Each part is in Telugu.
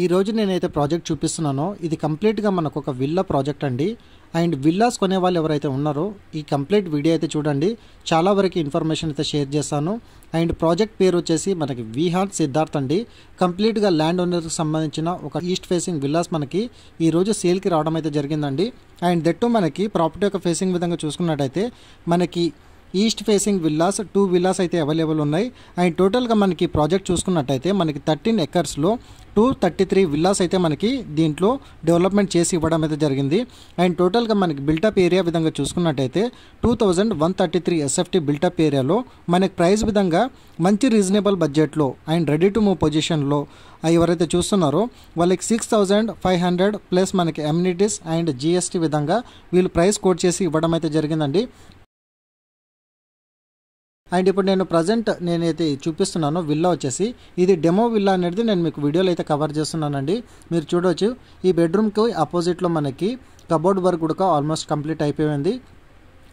ఈరోజు నేనైతే ప్రాజెక్ట్ చూపిస్తున్నానో ఇది కంప్లీట్గా మనకు ఒక విల్లా ప్రాజెక్ట్ అండి అండ్ విల్లాస్ కొనే వాళ్ళు ఎవరైతే ఉన్నారో ఈ కంప్లీట్ వీడియో అయితే చూడండి చాలా వరకు ఇన్ఫర్మేషన్ అయితే షేర్ చేస్తాను అండ్ ప్రాజెక్ట్ పేరు వచ్చేసి మనకి విహాన్ సిద్ధార్థ్ అండి కంప్లీట్గా ల్యాండ్ ఓనర్కి సంబంధించిన ఒక ఈస్ట్ ఫేసింగ్ విల్లాస్ మనకి ఈరోజు సేల్కి రావడం అయితే జరిగిందండి అండ్ దట్టు మనకి ప్రాపర్టీ యొక్క ఫేసింగ్ విధంగా చూసుకున్నట్టయితే మనకి east facing villas two villas అయితే అవైలబుల్ ఉన్నాయి అండ్ టోటల్గా మనకి ప్రాజెక్ట్ చూసుకున్నట్టయితే మనకి థర్టీన్ ఎకర్స్లో టూ థర్టీ త్రీ విల్లాస్ అయితే మనకి దీంట్లో డెవలప్మెంట్ చేసి ఇవ్వడం అయితే జరిగింది అండ్ టోటల్గా మనకి బిల్టప్ ఏరియా విధంగా చూసుకున్నట్టయితే two thousand one thirty three SFT built up ఏరియాలో మనకి ప్రైస్ విధంగా మంచి రీజనబుల్ బడ్జెట్లో అండ్ రెడీ టు మూవ్ పొజిషన్లో ఎవరైతే చూస్తున్నారో వాళ్ళకి six thousand five hundred plus మనకి ఎమ్యూనిటీస్ అండ్ జిఎస్టీ విధంగా వీళ్ళు ప్రైస్ కోట్ చేసి ఇవ్వడం అయితే జరిగిందండి అండ్ ఇప్పుడు నేను ప్రజెంట్ నేనైతే చూపిస్తున్నాను విల్లా వచ్చేసి ఇది డెమో విల్లా అనేది నేను మీకు వీడియోలో అయితే కవర్ చేస్తున్నానండి మీరు చూడవచ్చు ఈ బెడ్రూమ్కి ఆపోజిట్లో మనకి కబోర్డ్ వర్క్ కూడా ఆల్మోస్ట్ కంప్లీట్ అయిపోయింది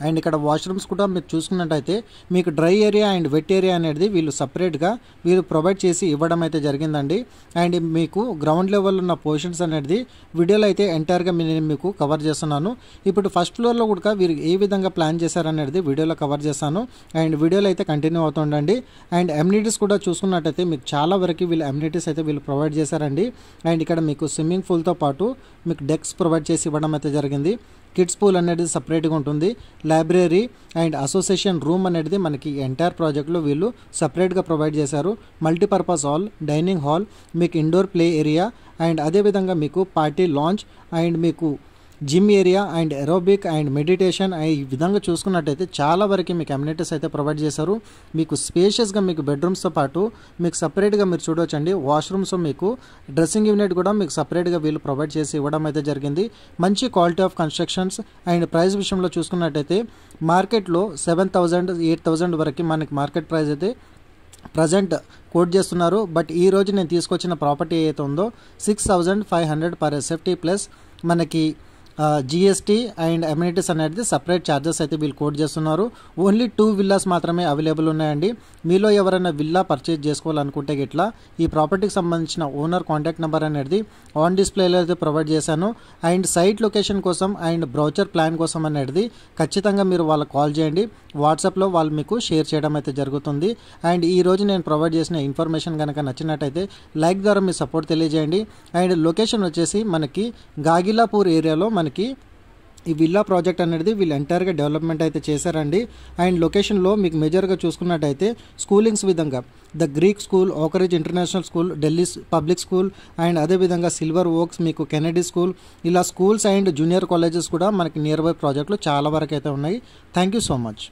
అండ్ ఇక్కడ వాష్రూమ్స్ కూడా మీరు చూసుకున్నట్టయితే మీకు dry area and wet area అనేది వీళ్ళు సపరేట్గా వీళ్ళు ప్రొవైడ్ చేసి ఇవ్వడం అయితే జరిగిందండి అండ్ మీకు గ్రౌండ్ లెవెల్ ఉన్న పోర్షన్స్ అనేది వీడియోలో అయితే ఎంటైర్గా నేను మీకు కవర్ చేస్తున్నాను ఇప్పుడు ఫస్ట్ ఫ్లోర్లో కూడా వీరు ఏ విధంగా ప్లాన్ చేశారనేది వీడియోలో కవర్ చేస్తాను అండ్ వీడియోలో అయితే కంటిన్యూ అవుతుండండి అండ్ ఎమ్యూనిటీస్ కూడా చూసుకున్నట్టయితే మీకు చాలా వరకు వీళ్ళు ఎమ్యూనిటీస్ అయితే వీళ్ళు ప్రొవైడ్ చేశారండి అండ్ ఇక్కడ మీకు స్విమ్మింగ్ పూల్తో పాటు మీకు డెక్స్ ప్రొవైడ్ చేసి ఇవ్వడం అయితే జరిగింది కిడ్స్ పూల్ అనేది సపరేట్గా ఉంటుంది లైబ్రరీ అండ్ అసోసియేషన్ రూమ్ అనేది మనకి ఎంటైర్ ప్రాజెక్ట్లో వీళ్ళు సపరేట్గా ప్రొవైడ్ చేశారు మల్టీపర్పస్ హాల్ డైనింగ్ హాల్ మీకు ఇండోర్ ప్లే ఏరియా అండ్ అదేవిధంగా మీకు పార్టీ లాంచ్ అండ్ మీకు gym area and aerobic and meditation ఈ విధంగా చూసుకున్నట్టయితే చాలా వరకు మీకు అమ్యూనిటీస్ అయితే ప్రొవైడ్ చేశారు మీకు స్పేషియస్గా మీకు బెడ్రూమ్స్తో పాటు మీకు సపరేట్గా మీరు చూడవచ్చండి వాష్రూమ్స్ మీకు డ్రెస్సింగ్ యూనిట్ కూడా మీకు సపరేట్గా వీళ్ళు ప్రొవైడ్ చేసి ఇవ్వడం అయితే జరిగింది మంచి quality of constructions and price విషయంలో చూసుకున్నట్టయితే మార్కెట్లో సెవెన్ థౌజండ్ ఎయిట్ థౌజండ్ వరకు మనకి మార్కెట్ ప్రైస్ అయితే ప్రజెంట్ కోట్ చేస్తున్నారు బట్ ఈ రోజు నేను తీసుకొచ్చిన ప్రాపర్టీ ఏదైతే ఉందో six thousand five hundred per SFT plus మనకి జిఎస్టీ అండ్ అమ్యూనిటీస్ అనేది సపరేట్ ఛార్జెస్ అయితే వీళ్ళు కోట్ చేస్తున్నారు ఓన్లీ టూ విల్లాస్ మాత్రమే అవైలబుల్ ఉన్నాయండి మీలో ఎవరైనా విల్లా పర్చేజ్ చేసుకోవాలనుకుంటే ఇట్లా ఈ ప్రాపర్టీకి సంబంధించిన ఓనర్ కాంటాక్ట్ నెంబర్ అనేది ఆన్ డిస్ప్లేలో అయితే ప్రొవైడ్ చేశాను అండ్ సైట్ లొకేషన్ కోసం అండ్ బ్రౌచర్ ప్లాన్ కోసం అనేది ఖచ్చితంగా మీరు వాళ్ళకి కాల్ చేయండి వాట్సాప్లో వాళ్ళు మీకు షేర్ చేయడం అయితే జరుగుతుంది అండ్ ఈరోజు నేను ప్రొవైడ్ చేసిన ఇన్ఫర్మేషన్ కనుక నచ్చినట్టయితే లైక్ ద్వారా మీ సపోర్ట్ తెలియజేయండి అండ్ లొకేషన్ వచ్చేసి మనకి గాగిలాపూర్ ఏరియాలో మనకి మనకి ఈ విల్లా ప్రాజెక్ట్ అనేది వీళ్ళు ఎంటైర్గా డెవలప్మెంట్ అయితే చేశారండి అండ్ లొకేషన్లో మీకు మేజర్గా చూసుకున్నట్టయితే స్కూలింగ్స్ విధంగా the Greek school Oakridge international school Delhi public school and అదేవిధంగా సిల్వర్ ఓక్స్ మీకు కెనడీ స్కూల్ ఇలా స్కూల్స్ అండ్ జూనియర్ కాలేజెస్ కూడా మనకి నియర్ బై ప్రాజెక్టులు చాలా వరకు అయితే ఉన్నాయి థ్యాంక్ యూ సో మచ్